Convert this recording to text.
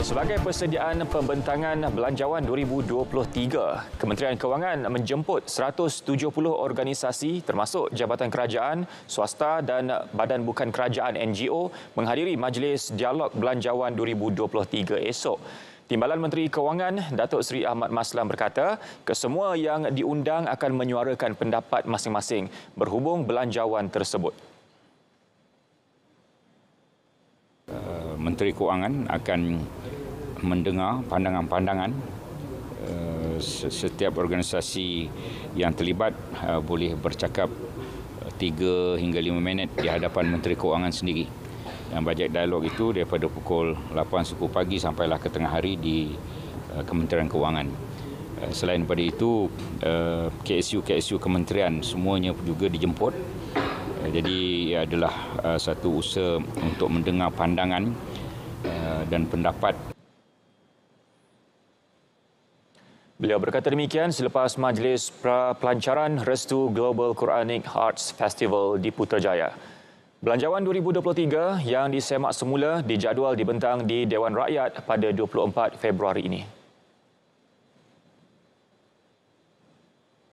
Baik, sebagai persediaan pembentangan belanjawan 2023, Kementerian Kewangan menjemput 170 organisasi termasuk Jabatan Kerajaan, Swasta dan Badan Bukan Kerajaan NGO menghadiri Majlis Dialog Belanjawan 2023 esok. Timbalan Menteri Kewangan Datuk Seri Ahmad Maslam berkata, kesemua yang diundang akan menyuarakan pendapat masing-masing berhubung belanjawan tersebut. Menteri Kewangan akan mendengar pandangan-pandangan eh, setiap organisasi yang terlibat eh, boleh bercakap 3 eh, hingga 5 minit di hadapan Menteri Keuangan sendiri. Yang bajet dialog itu daripada pukul 8 suku pagi sampailah ke tengah hari di Kementerian Keuangan. Selain daripada itu, KSU-KSU Kementerian semuanya juga dijemput. Jadi ia adalah satu usaha untuk mendengar pandangan dan pendapat Beliau berkata demikian selepas majlis pelancaran Restu Global Quranic Arts Festival di Putrajaya. Belanjawan 2023 yang disemak semula dijadual dibentang di Dewan Rakyat pada 24 Februari ini.